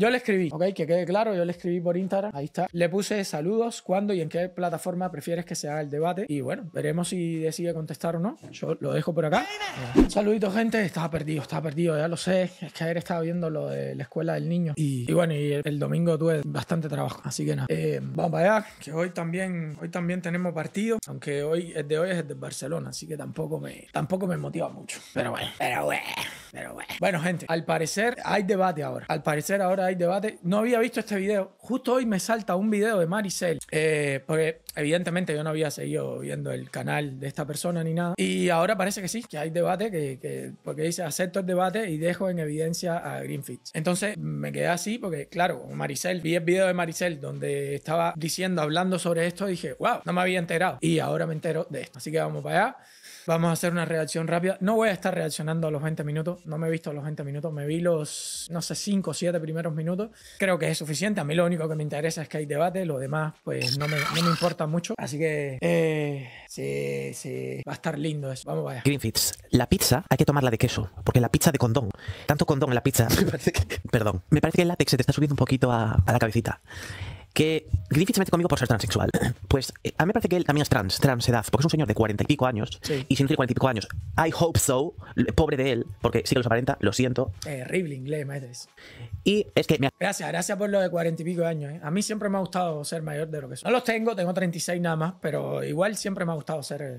Yo le escribí, ok, que quede claro, yo le escribí por Instagram, ahí está. Le puse saludos, cuándo y en qué plataforma prefieres que sea el debate. Y bueno, veremos si decide contestar o no. Yo lo dejo por acá. Saluditos, gente. Estaba perdido, estaba perdido, ya lo sé. Es que ayer estaba viendo lo de la escuela del niño. Y, bueno, y el, domingo tuve bastante trabajo, así que nada. Eh, vamos para allá, que hoy también, hoy también tenemos partido, aunque hoy el de hoy es el de Barcelona, así que tampoco me, tampoco me motiva mucho. Pero bueno, pero bueno, pero bueno. Bueno, gente, al parecer hay debate ahora. Al parecer ahora hay Debate. No había visto este video. Justo hoy me salta un video de Maricel. Eh, porque evidentemente yo no había seguido viendo el canal de esta persona ni nada. Y ahora parece que sí, que hay debate, que, porque dice acepto el debate y dejo en evidencia a Greenfish. Entonces me quedé así porque, claro, Maricel, vi el video de Maricel donde estaba diciendo, hablando sobre esto, dije, wow, no me había enterado. Y ahora me entero de esto. Así que vamos para allá. Vamos a hacer una reacción rápida. No voy a estar reaccionando a los 20 minutos. No me he visto a los 20 minutos. Me vi los, no sé, 5 o 7 primeros minutos. Creo que es suficiente. A mí lo único que me interesa es que hay debate. Lo demás, pues no me, no me importa mucho. Así que, eh, sí, sí. Va a estar lindo eso. Vamos allá. Greenfits, la pizza hay que tomarla de queso. Porque la pizza de condón. Tanto condón en la pizza. Perdón. Me parece que el látex se te está subiendo un poquito a, a la cabecita que Griffith se mete conmigo por ser transexual. Pues eh, a mí me parece que él también es trans, trans edad, porque es un señor de cuarenta y pico años. Y si no tiene cuarenta y pico años, I hope so, pobre de él, porque sí que los aparenta, lo siento. Terrible inglés, maestro. Y es que... Gracias, gracias por lo de cuarenta y pico años. ¿eh? A mí siempre me ha gustado ser mayor de lo que soy. No los tengo, tengo 36 nada más, pero igual siempre me ha gustado ser,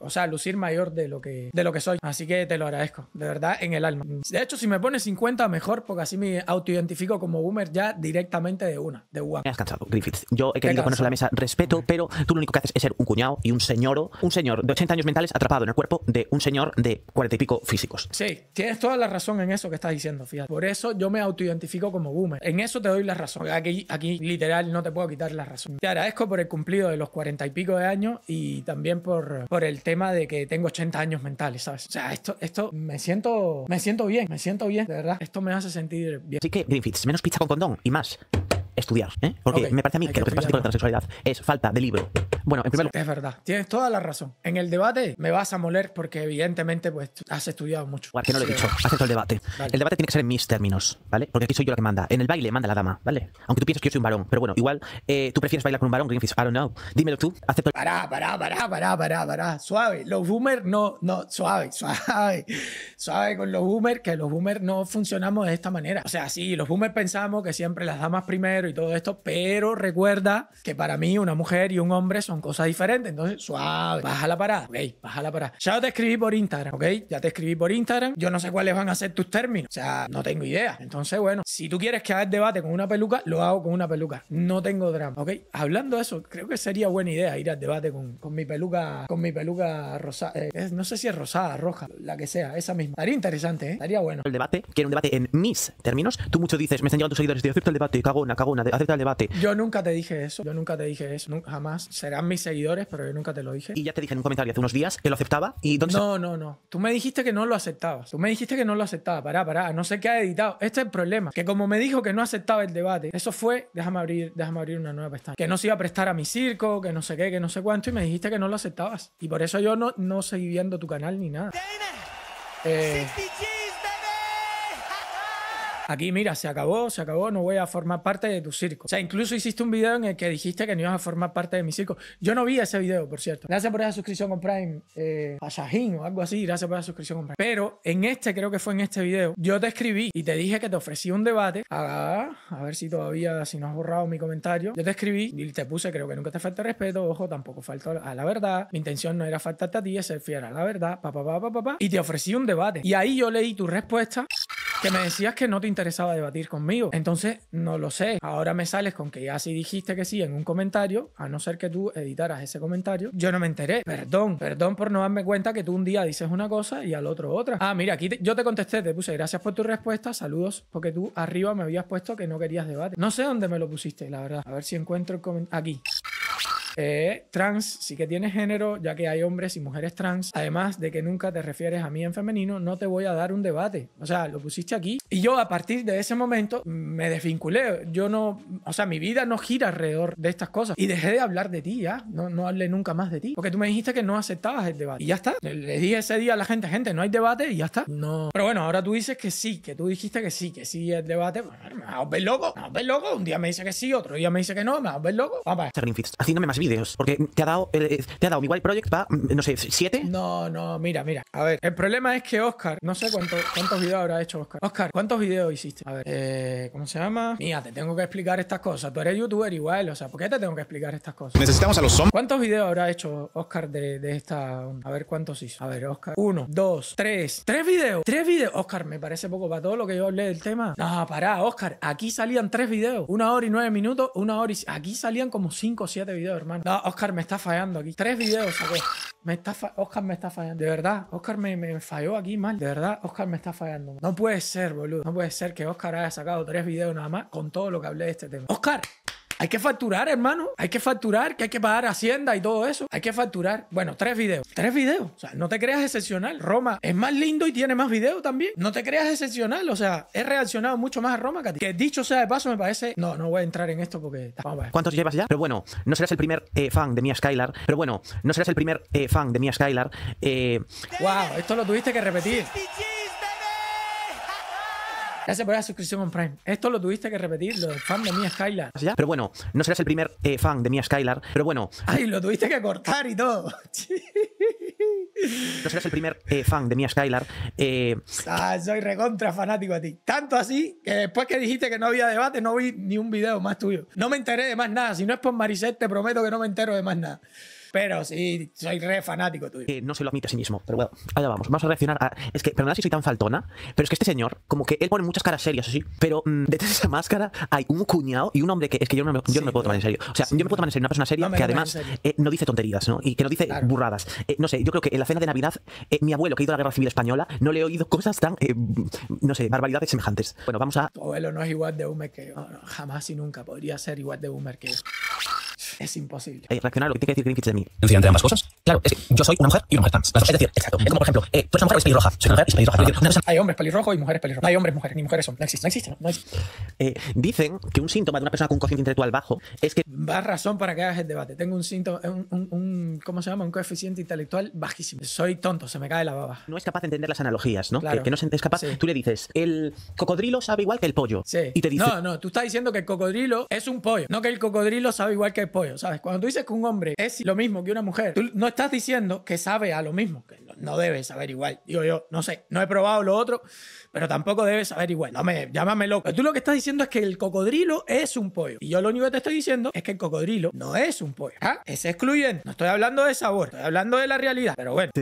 o sea, lucir mayor de lo, que, de lo que soy. Así que te lo agradezco, de verdad, en el alma. De hecho, si me pones 50, mejor, porque así me autoidentifico como boomer ya directamente de una, de una. Yo he querido poner en la mesa respeto, pero tú lo único que haces es ser un cuñado y un señor, un señor de 80 años mentales atrapado en el cuerpo de un señor de 40 y pico físicos. Sí, tienes toda la razón en eso que estás diciendo, fíjate. Por eso yo me autoidentifico como boomer. En eso te doy la razón. Aquí, literal no te puedo quitar la razón. Te agradezco por el cumplido de los 40 y pico de años y también por, por el tema de que tengo 80 años mentales, ¿sabes? O sea, esto, esto me siento, me siento bien, me siento bien, de verdad. Esto me hace sentir bien. Así que, Griffiths, menos pizza con condón y más estudiar. ¿eh? Porque me parece a mí que, lo que pasa con la transexualidad es falta de libro. Bueno, en primer lugar. Es verdad, tienes toda la razón. En el debate me vas a moler porque, evidentemente, pues has estudiado mucho. Que no lo he dicho, acepto el debate. El debate tiene que ser en mis términos, ¿vale? Porque aquí soy yo la que manda. En el baile manda la dama, ¿vale? Aunque tú pienses que yo soy un varón, pero bueno, igual eh, tú prefieres bailar con un varón, Greenfish. I don't know. Dímelo tú, acepto el. Pará, pará, pará, pará, pará, pará. Suave. Los boomers no, no, suave, suave. Suave con los boomers, que los boomers no funcionamos de esta manera. O sea, sí, los boomers pensamos que siempre las damas primero y todo esto, pero recuerda que para mí una mujer y un hombre son cosas diferentes. Entonces, suave, baja la parada, ok, baja la parada. Ya te escribí por Instagram, ok, ya te escribí por Instagram. Yo no sé cuáles van a ser tus términos, o sea, no tengo idea. Entonces, bueno, si tú quieres que haga el debate con una peluca, lo hago con una peluca. No tengo drama, ok. Hablando de eso, creo que sería buena idea ir al debate con, mi peluca, con mi peluca rosada. Eh, no sé si es rosada, roja, la que sea, esa misma. Estaría interesante, ¿eh? Estaría bueno. El debate, quiero un debate en mis términos. Tú mucho dices, me están llegando seguidores, te acepto el debate, cago una cago acepta el debate. Yo nunca te dije eso, yo nunca te dije eso, jamás. Serán mis seguidores, pero yo nunca te lo dije. Y ya te dije en un comentario hace unos días que lo aceptaba y ¿dónde No, no, no. Tú me dijiste que no lo aceptabas. Tú me dijiste que no lo aceptabas Pará, pará, no sé qué ha editado. Este es el problema, que como me dijo que no aceptaba el debate, eso fue, déjame abrir, déjame abrir una nueva pestaña, que no se iba a prestar a mi circo, que no sé qué, que no sé cuánto y me dijiste que no lo aceptabas. Y por eso yo no no seguí viendo tu canal ni nada. Eh, aquí mira, se acabó, se acabó, no voy a formar parte de tu circo. O sea, incluso hiciste un video en el que dijiste que no ibas a formar parte de mi circo. Yo no vi ese video, por cierto. Gracias por esa suscripción con Prime, eh, o algo así, gracias por esa suscripción con Prime. Pero en este, creo que fue en este video, yo te escribí y te dije que te ofrecí un debate. Ah, a ver si todavía, si no has borrado mi comentario. Yo te escribí y te puse, creo que nunca te falta respeto, ojo, tampoco falta a la verdad. Mi intención no era faltarte a ti, es ser fiel a la verdad, papá, papá, Pa, pa, Y te ofrecí un debate. Y ahí yo leí tu respuesta que me decías que no te interesa interesaba debatir conmigo. Entonces, no lo sé. Ahora me sales con que ya sí dijiste que sí en un comentario, a no ser que tú editaras ese comentario. Yo no me enteré. Perdón, perdón por no darme cuenta que tú un día dices una cosa y al otro otra. Ah, mira, aquí yo te contesté, te puse gracias por tu respuesta, saludos, porque tú arriba me habías puesto que no querías debate. No sé dónde me lo pusiste, la verdad. A ver si encuentro el comentario. Aquí. Eh, trans sí que tiene género, ya que hay hombres y mujeres trans. Además de que nunca te refieres a mí en femenino, no te voy a dar un debate. O sea, lo pusiste aquí. Y yo a partir de ese momento me desvinculé. Yo no, o sea, mi vida no gira alrededor de estas cosas. Y dejé de hablar de ti ya. No, no hablé nunca más de ti. Porque tú me dijiste que no aceptabas el debate. Y ya está. Le dije ese día a la gente, gente, no hay debate y ya está. No. Pero bueno, ahora tú dices que sí, que tú dijiste que sí, que sí el debate. me a ver loco, me vas a ver loco. Un día me dice que sí, otro día me dice que no, me vas a ver loco. Así no me porque te ha dado, eh, te ha dado mi Wild Project mm, no sé, ¿siete? No, no, mira, mira. A ver, el problema es que Oscar, no sé cuánto, cuántos videos habrá hecho Oscar. Oscar, ¿cuántos videos hiciste? A ver, eh, ¿cómo se llama? Mira, te tengo que explicar estas cosas. Tú eres youtuber igual, o sea, ¿por qué te tengo que explicar estas cosas? Necesitamos a los hombres. ¿Cuántos videos habrá hecho Oscar de, esta A ver cuántos hizo. A ver, Oscar. Uno, dos, tres. Tres videos. Tres videos. Oscar, me parece poco para todo lo que yo hablé del tema. No, pará, Oscar. Aquí salían tres videos. Una hora y nueve minutos, una hora y... Aquí salían como cinco o siete videos, hermano. No, Oscar me está fallando aquí. Tres videos saqué. Me está Oscar me está fallando. De verdad, Oscar me, me, falló aquí mal. De verdad, Oscar me está fallando. No puede ser, boludo. No puede ser que Oscar haya sacado tres videos nada más con todo lo que hablé de este tema. Oscar, hay que facturar, hermano. Hay que facturar, que hay que pagar Hacienda y todo eso. Hay que facturar. Bueno, tres videos. Tres videos. O sea, no te creas excepcional. Roma es más lindo y tiene más videos también. No te creas excepcional. O sea, he reaccionado mucho más a Roma que a ti. Que dicho sea de paso, me parece. No, no voy a entrar en esto porque. Vamos a ver. ¿Cuántos llevas ya? Pero bueno, no serás el primer eh, fan de Mia Skylar. Pero bueno, no serás el primer eh, fan de Mia Skylar. Eh... Wow, esto lo tuviste que repetir. Gracias por la suscripción on Prime. Esto lo tuviste que repetir, lo fans fan de Mia Skylar. Pero bueno, no serás el primer eh, fan de Mia Skylar, pero bueno. Ay, lo tuviste que cortar y todo. no serás el primer eh, fan de Mia Skylar. Eh. Ah, soy recontra fanático a ti. Tanto así que después que dijiste que no había debate, no vi ni un video más tuyo. No me enteré de más nada. Si no es por marisette te prometo que no me entero de más nada. Pero sí, soy re fanático tuyo. no se lo admite a sí mismo, pero bueno, allá vamos. Vamos a reaccionar a... Es que, perdonad si soy tan faltona, pero es que este señor, como que él pone muchas caras serias, así pero mm, detrás de esa máscara hay un cuñado y un hombre que es que yo no me, puedo tomar en serio. O sea, yo me puedo tomar en serio una persona seria que además eh, no dice tonterías, ¿no? Y que no dice burradas. Eh, no sé, yo creo que en la cena de Navidad, eh, mi abuelo que ha ido a la Guerra Civil Española, no le he oído cosas tan, no sé, barbaridades semejantes. Bueno, vamos a... abuelo no es igual de boomer que jamás y nunca podría ser igual de boomer que yo. Es imposible. Eh, reaccionar lo que tiene que decir Greenpeace de mí. ¿Entre ambas cosas? Claro, es que yo soy una mujer y una mujer trans. Es decir, exacto. Es como, por ejemplo, eh, tú eres una mujer o pelirroja. Soy mujer y pelirroja. hay hombres pelirrojos y mujeres pelirrojas. Hay hombres, mujeres, ni mujeres son. No existe, no existe. Eh, dicen que un síntoma de una persona con un intelectual bajo es que. Va razón para que hagas el debate. Tengo un síntoma, un, ¿cómo se llama? Un coeficiente intelectual bajísimo. Soy tonto, se me cae la baba. No es capaz de entender las analogías, ¿no? Que, no se, es capaz. Tú le dices, el cocodrilo sabe igual que el pollo. Sí. Y te dice. No, no, tú estás diciendo que el cocodrilo es un pollo, no que el cocodrilo sabe igual que el pollo, ¿sabes? Cuando tú dices que un hombre es lo mismo que una mujer, tú estás diciendo que sabe a lo mismo, que no debe saber igual. Digo yo, no sé, no he probado lo otro, pero tampoco debe saber igual. No me, llámame loco. tú lo que estás diciendo es que el cocodrilo es un pollo. Y yo lo único que te estoy diciendo es que el cocodrilo no es un pollo. ¿Ah? Es excluyente. No estoy hablando de sabor, estoy hablando de la realidad. Pero bueno.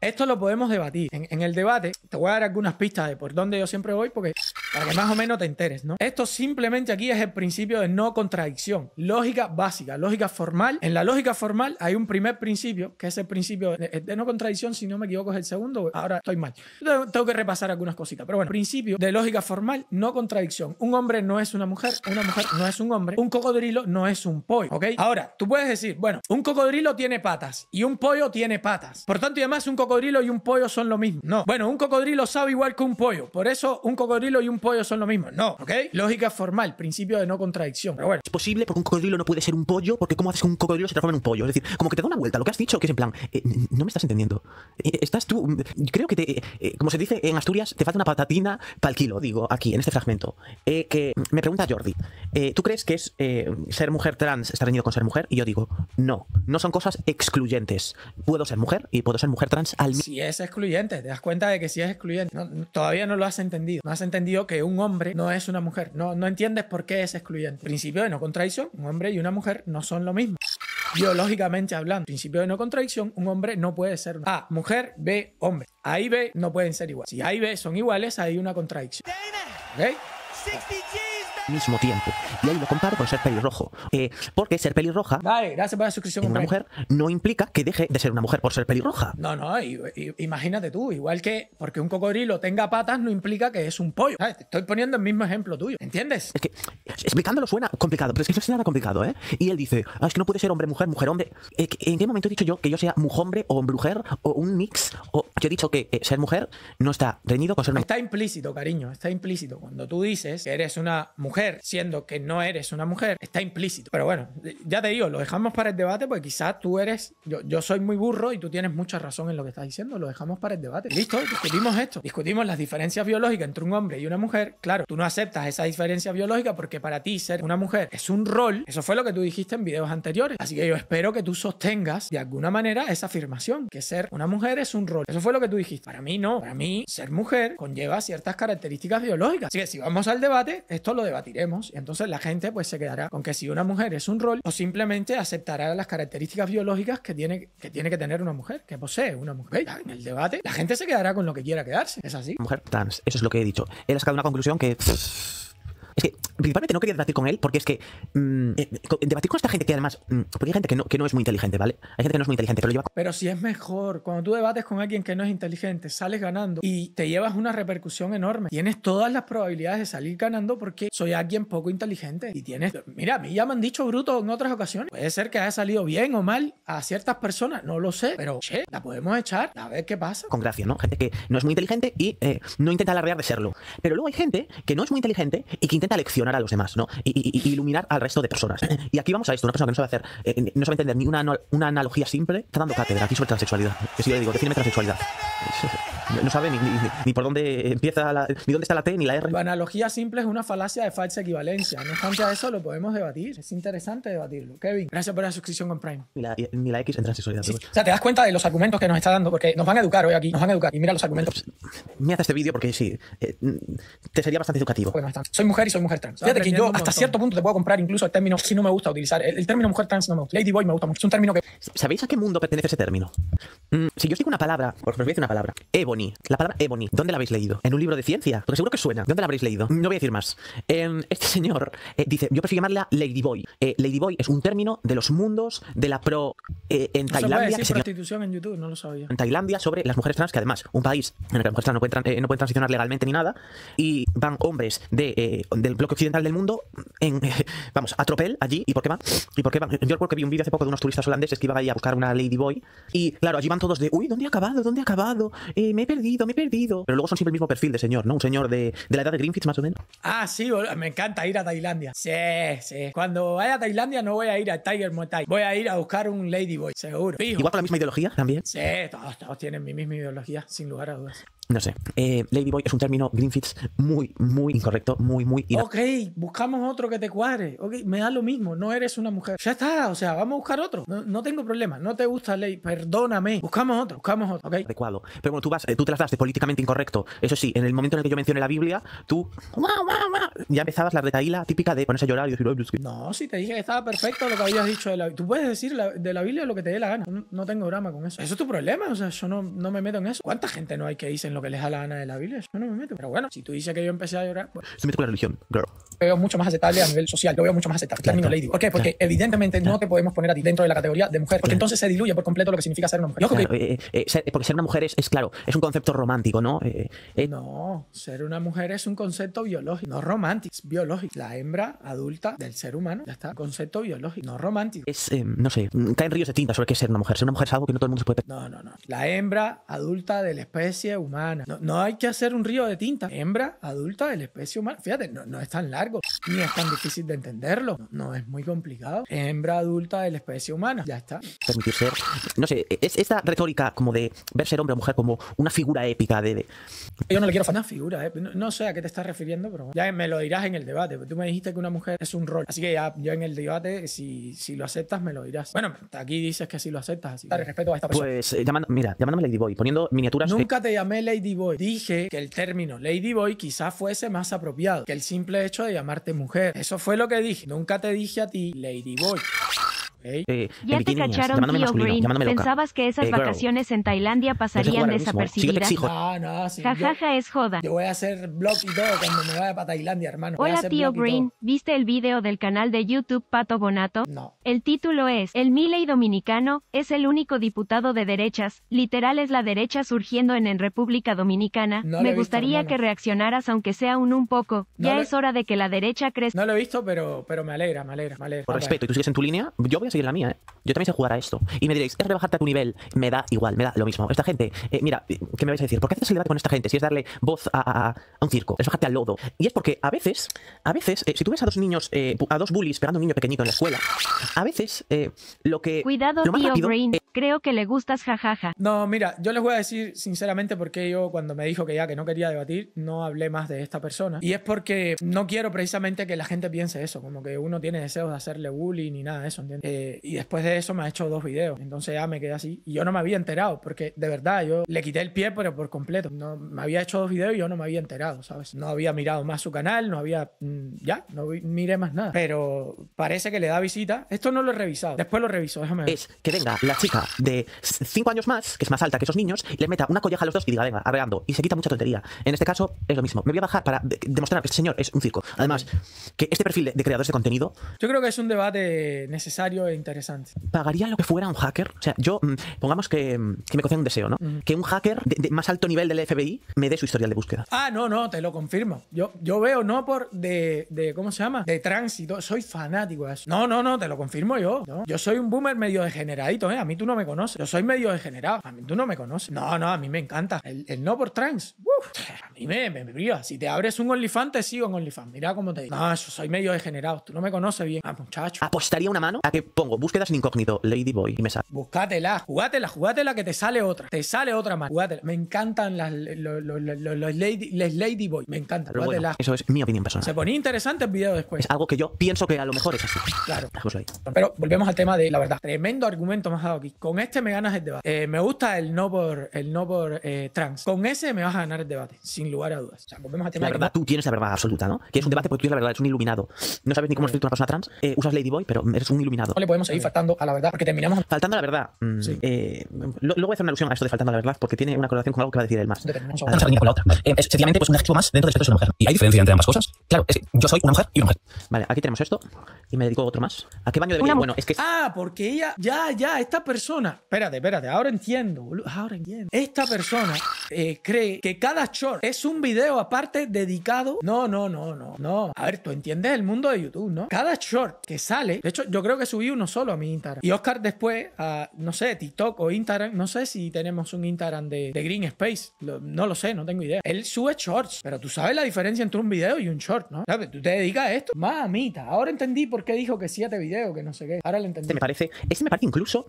Esto lo podemos debatir. En, en el debate te voy a dar algunas pistas de por dónde yo siempre voy, porque para que más o menos te enteres, ¿no? Esto simplemente aquí es el principio de no contradicción. Lógica básica, lógica formal. En la lógica formal hay un primer principio, que es el principio de, no contradicción, si no me equivoco, es el segundo. Ahora estoy mal. tengo que repasar algunas cositas. Pero bueno, principio de lógica formal, no contradicción. Un hombre no es una mujer, una mujer no es un hombre, un cocodrilo no es un pollo, ¿ok? Ahora, tú puedes decir, bueno, un cocodrilo tiene patas y un pollo tiene patas. Por tanto, y además, un cocodrilo y un pollo son lo mismo. No. Bueno, un cocodrilo sabe igual que un pollo. Por eso, un cocodrilo y un pollo son lo mismo. No, ¿ok? Lógica formal, principio de no contradicción. Pero bueno. Es posible porque un cocodrilo no puede ser un pollo, porque ¿cómo haces que un cocodrilo se transforma en un pollo? Es decir, como que te da una vuelta, lo que has dicho, que es en plan, eh, no me estás entendiendo. Eh, estás tú, mm, creo que eh, como se dice en Asturias, te falta una patatina para el kilo, digo, aquí, en este fragmento. que me pregunta Jordi, ¿tú crees que es ser mujer trans está reñido con ser mujer? Y yo digo, no, no son cosas excluyentes. Puedo ser mujer y puedo ser mujer trans al mismo Si es excluyente, te das cuenta de que si es excluyente, todavía no lo has entendido. No has entendido que un hombre no es una mujer. No, no entiendes por qué es excluyente. Principio de no contradicción, un hombre y una mujer no son lo mismo biológicamente hablando, principio de no contradicción, un hombre no puede ser A, mujer, B, hombre. A y B no pueden ser iguales. Si A y B son iguales, hay una contradicción. ¿Ok? mismo tiempo. Y ahí lo comparo con ser pelirrojo. Eh, porque ser pelirroja. una mujer no implica que deje de ser una mujer por ser pelirroja. No, no, imagínate tú, igual que porque un cocodrilo tenga patas no implica que es un pollo. estoy poniendo el mismo ejemplo tuyo, ¿entiendes? Es que explicándolo suena complicado, pero es que no es nada complicado, ¿eh? Y él dice, ah, es que no puede ser hombre-mujer, mujer-hombre. Eh, ¿En qué momento he dicho yo que yo sea hombre o hombre-mujer o un mix? O yo he dicho que eh, ser mujer no está reñido con ser mujer. Está implícito, cariño, está implícito. Cuando tú dices que eres una mujer siendo que no eres una mujer, está implícito. Pero bueno, eh, ya te digo, lo dejamos para el debate porque quizás tú eres, yo, yo soy muy burro y tú tienes mucha razón en lo que estás diciendo, lo dejamos para el debate. Listo, discutimos esto, discutimos las diferencias biológicas entre un hombre y una mujer. Claro, tú no aceptas esa diferencia biológica porque para ti ser una mujer es un rol, eso fue lo que tú dijiste en videos anteriores. Así que yo espero que tú sostengas de alguna manera esa afirmación, que ser una mujer es un rol. Eso fue lo que tú dijiste. Para mí no, para mí ser mujer conlleva ciertas características biológicas. Así que si vamos al debate, esto lo debatimos y Entonces la gente pues se quedará con que si una mujer es un rol o simplemente aceptará las características biológicas que tiene que, tiene que tener una mujer, que posee una mujer. En el debate la gente se quedará con lo que quiera quedarse. Es así. Mujer trans, eso es lo que he dicho. he sacado una conclusión que... Es que principalmente no quería debatir con él porque es que mm, eh, debatir con esta gente que además mm, porque hay gente que no, que no es muy inteligente vale hay gente que no es muy inteligente pero lleva pero si es mejor cuando tú debates con alguien que no es inteligente sales ganando y te llevas una repercusión enorme tienes todas las probabilidades de salir ganando porque soy alguien poco inteligente y tienes mira a mí ya me han dicho bruto en otras ocasiones puede ser que haya salido bien o mal a ciertas personas no lo sé pero che la podemos echar a ver qué pasa con gracia no gente que no es muy inteligente y eh, no intenta alardear de serlo pero luego hay gente que no es muy inteligente y que intenta leccionar a los demás, ¿no? Y, y, iluminar al resto de personas. Y aquí vamos a esto, una persona que no sabe hacer, eh, eh, no sabe entender ni una, una analogía simple, está dando cátedra aquí sobre transexualidad. Que si yo digo, defíneme transexualidad no sabe ni, ni, por dónde empieza, ni dónde está la T ni la R. La analogía simple es una falacia de falsa equivalencia. No obstante a eso, lo podemos debatir. Es interesante debatirlo. Kevin, gracias por la suscripción con Prime. Ni la, X en O sea, te das cuenta de los argumentos que nos está dando, porque nos van a educar hoy aquí. Nos van a educar. Y mira los argumentos. Pues, mira este vídeo porque sí, eh, mm, te sería bastante educativo. Pues soy mujer y soy mujer trans. Fíjate que yo hasta cierto punto te puedo comprar incluso el término si no me gusta utilizar. El, término mujer trans no me gusta. Ladyboy me gusta mucho. Es un término que... ¿Sabéis a qué mundo pertenece ese término? Mm, si yo os digo una palabra, por voy a una palabra. La palabra Ebony, ¿dónde la habéis leído? ¿En un libro de ciencia? Porque seguro que suena. ¿Dónde la habréis leído? No voy a decir más. Em, este señor eh, dice, yo prefiero llamarla Ladyboy. Lady eh, Ladyboy es un término de los mundos de la pro... Eh, en Tailandia... en YouTube, no lo sabía. En Tailandia sobre las mujeres trans, que además, un país en el que las mujeres trans no pueden, no pueden transicionar legalmente ni nada, y van hombres de, del bloque occidental del mundo, en, vamos, a tropel allí, ¿y por qué van? ¿Y por qué van? Yo recuerdo que vi un vídeo hace poco de unos turistas holandeses que iban ahí a buscar una Ladyboy, y claro, allí van todos de, uy, ¿dónde ha acabado? ¿Dónde ha acabado? perdido, me he perdido. Pero luego son siempre el mismo perfil de señor, ¿no? Un señor de, la edad de Greenfish, más o menos. Ah, sí, me encanta ir a Tailandia. Sí, sí. Cuando vaya a Tailandia no voy a ir a Tiger Muay Voy a ir a buscar un Ladyboy, seguro. Igual con la misma ideología también. Sí, todos tienen mi misma ideología, sin lugar a dudas. No sé. Eh, Ladyboy es un término Greenfits muy, muy incorrecto, muy, muy. Ok, buscamos otro que te cuadre. Ok, me da lo mismo, no eres una mujer. Ya está, o sea, vamos a buscar otro. No, tengo problema, no te gusta ley, perdóname. Buscamos otro, buscamos otro, ok. Adecuado. Pero bueno, tú, vas, eh, tú te las das de políticamente incorrecto. Eso sí, en el momento en el que yo mencioné la Biblia, tú. Ya empezabas la retaíla típica de ponerse a llorar y decir, No, si te dije que estaba perfecto lo que habías dicho de la Tú puedes decir de la Biblia lo que te dé la gana. No, tengo drama con eso. Eso es tu problema, o sea, yo no, me meto en eso. ¿Cuánta gente no hay que dicen que les a la gana de la Biblia, yo no me meto. Pero bueno, si tú dices que yo empecé a llorar, Se mete con la religión, girl. Veo mucho más aceptable a nivel social, lo veo mucho más aceptable. lady. ¿Por qué? Porque evidentemente no te podemos poner a ti dentro de la categoría de mujer, porque entonces se diluye por completo lo que significa ser una mujer. Eh, eh, eh, porque ser una mujer es, es, claro, es un concepto romántico, ¿no? no, ser una mujer es un concepto biológico, no romántico, es biológico. La hembra adulta del ser humano, ya está, concepto biológico, no romántico. Es, no sé, mm, caen ríos de tinta sobre qué es ser una mujer. Ser una mujer es algo que no todo el mundo se puede... No, no, no. La hembra adulta de la especie humana no, hay que hacer un río de tinta. Hembra adulta de la especie humana. Fíjate, no, es tan largo, ni es tan difícil de entenderlo. No, es muy complicado. Hembra adulta de la especie humana. Ya está. Permitir No sé, es esta retórica como de ver ser hombre o mujer como una figura épica de. Yo no le quiero una figura, no, sé a qué te estás refiriendo, pero ya me lo dirás en el debate. Tú me dijiste que una mujer es un rol. Así que ya yo en el debate, si, lo aceptas, me lo dirás. Bueno, aquí dices que si lo aceptas, así. Que respeto a esta persona. Pues, eh, mira, llamándome Lady poniendo miniaturas. Nunca te llamé Lady Ladyboy. Dije que el término Ladyboy quizás fuese más apropiado que el simple hecho de llamarte mujer. Eso fue lo que dije. Nunca te dije a ti Ladyboy ya te cacharon, tío Green. Pensabas que esas vacaciones en Tailandia pasarían desapercibidas. Jajaja, es joda. Yo voy a hacer blog y todo cuando me vaya para Tailandia, hermano. Hola, tío Green. ¿Viste el video del canal de YouTube Pato Bonato? No. El título es El Miley Dominicano es el único diputado de derechas. Literal es la derecha surgiendo en, República Dominicana. me gustaría que reaccionaras aunque sea un un poco. ya es hora de que la derecha crezca. No lo he visto, pero, pero me alegra, me alegra, me alegra. Por respeto, ¿y tú sigues en tu línea? Yo seguir la mía, ¿eh? Yo también sé jugar a esto. Y me diréis, es rebajarte a tu nivel. Me da igual, me da lo mismo. Esta gente, eh, mira, ¿qué me vais a decir? ¿Por qué haces el debate con esta gente si es darle voz a, un circo? Es bajarte al lodo. Y es porque a veces, a veces, eh, si tú ves a dos niños, a dos bullies pegando a un niño pequeñito en la escuela, a veces lo que... Cuidado, tío rápido, Creo que le gustas, jajaja. No, mira, yo les voy a decir sinceramente porque yo cuando me dijo que ya que no quería debatir, no hablé más de esta persona. Y es porque no quiero precisamente que la gente piense eso, como que uno tiene deseos de hacerle bullying ni nada de eso, ¿entiendes? Eh, y después de eso me ha hecho dos videos, entonces ya me quedé así. Y yo no me había enterado, porque de verdad yo le quité el pie, pero por completo. No, me había hecho dos videos y yo no me había enterado, ¿sabes? No había mirado más su canal, no había... Mm, ya, no miré más nada. Pero parece que le da visita. Esto no lo he revisado. Después lo reviso, déjame ver. Es que venga la chica de 5 años más, que es más alta que esos niños, le les meta una colleja a los dos y diga, venga, arreando. Y se quita mucha tontería. En este caso es lo mismo. Me voy a bajar para demostrar que este señor es un circo. Además, que este perfil de, creadores de contenido... Yo creo que es un debate necesario e interesante. ¿Pagaría lo que fuera un hacker? O sea, yo, mm, pongamos que, mm, me cocía un deseo, ¿no? Que un hacker de, más alto nivel del FBI me dé su historial de búsqueda. Ah, no, no, te lo confirmo. Yo, yo veo, no por de, de ¿cómo se llama? De tránsito. Soy fanático de eso. No, no, no, te lo confirmo yo. Yo soy un boomer medio degeneradito, ¿eh? A mí tú no me conoce Yo soy medio degenerado. A tú no me conoces. No, no, a mí me encanta. El, el no por trans a mí me, me, Si te abres un OnlyFans, te sigo en OnlyFans. Mira cómo te digo. No, yo soy medio degenerado. Tú no me conoces bien. Ah, muchacho. Apostaría una mano a que pongo búsquedas en incógnito, Ladyboy, y me sale. Búscatela, jugátela, jugátela que te sale otra. Te sale otra más. Jugátela. Me encantan las los, lady, Boy. Ladyboy. Me encanta jugátela eso es mi opinión personal. Se ponía interesante el video después. Es algo que yo pienso que a lo mejor es así. Claro. Pero volvemos al tema de la verdad. Tremendo argumento más dado aquí. Con este me ganas el debate. Eh, me gusta el no por, el no por eh, trans. Con ese me vas a ganar el debate, sin lugar a dudas. O sea, volvemos a la verdad, tú tienes la verdad absoluta, ¿no? Que es un debate porque tú tienes la verdad, es un iluminado. No sabes ni cómo es eh. a una persona trans, eh, usas Ladyboy, pero eres un iluminado. No le podemos seguir eh. faltando a la verdad porque terminamos. Faltando a la verdad. Mm, eh, luego voy a hacer una alusión a esto de faltando a la verdad porque tiene una correlación con algo que va a decir el más. No ah. una con la otra. Eh, es pues, un adjetivo más dentro del sexo de una mujer. ¿Y hay diferencia entre ambas cosas? Claro, es que yo soy una mujer y una mujer. Vale, aquí tenemos esto y me dedico a otro más. ¿A qué baño debería Bueno, es que. Ah, porque ella. Ya, ya, esta persona. Espérate, espérate, ahora entiendo, Ahora entiendo. Esta persona cree que cada short es un video aparte dedicado. No, no, no, no, no. A ver, tú entiendes el mundo de YouTube, ¿no? Cada short que sale, de hecho, yo creo que subí uno solo a mi Instagram. Y Oscar después, a, no sé, TikTok o Instagram, no sé si tenemos un Instagram de, Green Space, no lo sé, no tengo idea. Él sube shorts, pero tú sabes la diferencia entre un video y un short, ¿no? Tú te dedicas a esto. Mamita, ahora entendí por qué dijo que siete videos, que no sé qué. Ahora lo entendí. Me parece, ese me parece incluso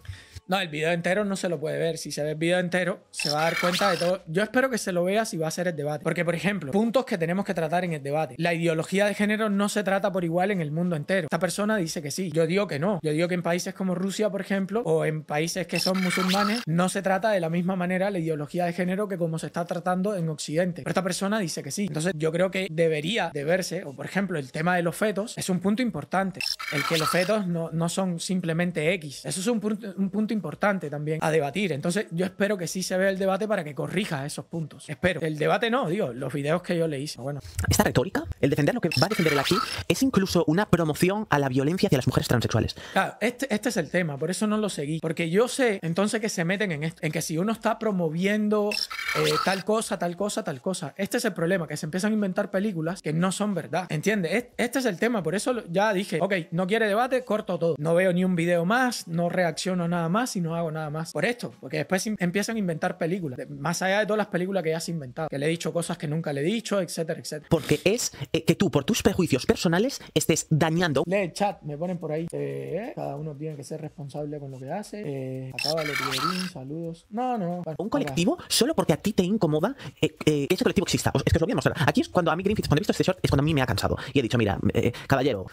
no, el video entero no se lo puede ver. Si se ve el video entero, se va a dar cuenta de todo. Yo espero que se lo vea si va a ser el debate. Porque, por ejemplo, puntos que tenemos que tratar en el debate. La ideología de género no se trata por igual en el mundo entero. Esta persona dice que sí. Yo digo que no. Yo digo que en países como Rusia, por ejemplo, o en países que son musulmanes, no se trata de la misma manera la ideología de género que como se está tratando en Occidente. Pero esta persona dice que sí. Entonces, yo creo que debería de verse, o por ejemplo, el tema de los fetos es un punto importante. El que los fetos no, son simplemente X. Eso es un punto importante importante también a debatir. Entonces yo espero que sí se vea el debate para que corrija esos puntos. Espero. El debate no, digo, los videos que yo le hice. Bueno. Esta retórica, el defender lo que va a defender el aquí, es incluso una promoción a la violencia hacia las mujeres transexuales. Claro, este, este es el tema, por eso no lo seguí. Porque yo sé entonces que se meten en esto, en que si uno está promoviendo eh, tal cosa, tal cosa, tal cosa. Este es el problema, que se empiezan a inventar películas que no son verdad. ¿Entiendes? Este es el tema, por eso ya dije, ok, no quiere debate, corto todo. No veo ni un video más, no reacciono nada más y no hago nada más por esto, porque después empiezan a inventar películas, más allá de todas las películas que ya has inventado, que le he dicho cosas que nunca le he dicho, etcétera, etcétera. Porque es eh, que tú, por tus prejuicios personales, estés dañando. Lee el chat, me ponen por ahí. Eh, cada uno tiene que ser responsable con lo que hace. Eh, saludos. No, no. un colectivo solo porque a ti te incomoda eh, que ese colectivo exista. Es que os lo voy a mostrar. Aquí es cuando a mí cuando he visto este short, es cuando a mí me ha cansado. Y he dicho, mira, caballero.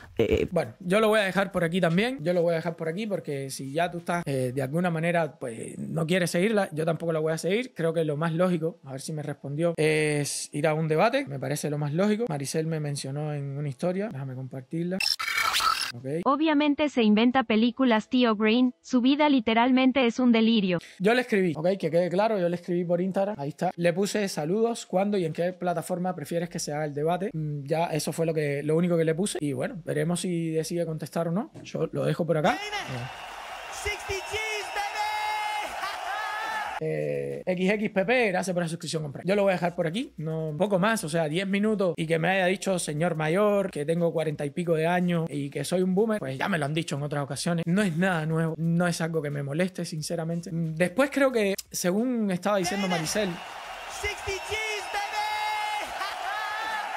bueno, yo lo voy a dejar por aquí también. Yo lo voy a dejar por aquí porque si ya tú estás de alguna manera pues, no quiere seguirla, yo tampoco la voy a seguir. Creo que lo más lógico, a ver si me respondió, es ir a un debate. Me parece lo más lógico. Maricel me mencionó en una historia, déjame compartirla. Obviamente se inventa películas, tío Green. Su vida literalmente es un delirio. Yo le escribí, ok, que quede claro, yo le escribí por Instagram, ahí está. Le puse saludos, cuándo y en qué plataforma prefieres que se haga el debate. Mm, ya eso fue lo, que, lo único que le puse. Y bueno, veremos si decide contestar o no. Yo lo dejo por acá. Eh, XXPP, gracias por la suscripción comprar. Yo lo voy a dejar por aquí, no un poco más, o sea, 10 minutos y que me haya dicho señor mayor, que tengo 40 y pico de años y que soy un boomer, pues ya me lo han dicho en otras ocasiones. No es nada nuevo, no es algo que me moleste, sinceramente. Después creo que, según estaba diciendo Maricel,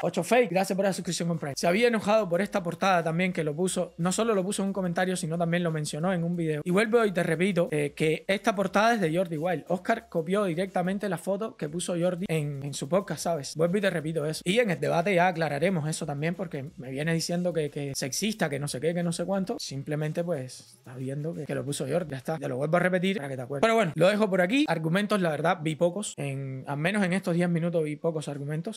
8 Fake, gracias por la suscripción con Se había enojado por esta portada también que lo puso, no solo lo puso en un comentario, sino también lo mencionó en un video. Y vuelvo y te repito eh, que esta portada es de Jordi Wild. Oscar copió directamente la foto que puso Jordi en, su podcast, ¿sabes? Vuelvo y te repito eso. Y en el debate ya aclararemos eso también porque me viene diciendo que, que sexista, que no sé qué, que no sé cuánto. Simplemente pues está viendo que, lo puso Jordi, ya está. Te lo vuelvo a repetir para que te acuerdes. Pero bueno, lo dejo por aquí. Argumentos, la verdad, vi pocos. En, al menos en estos 10 minutos vi pocos argumentos.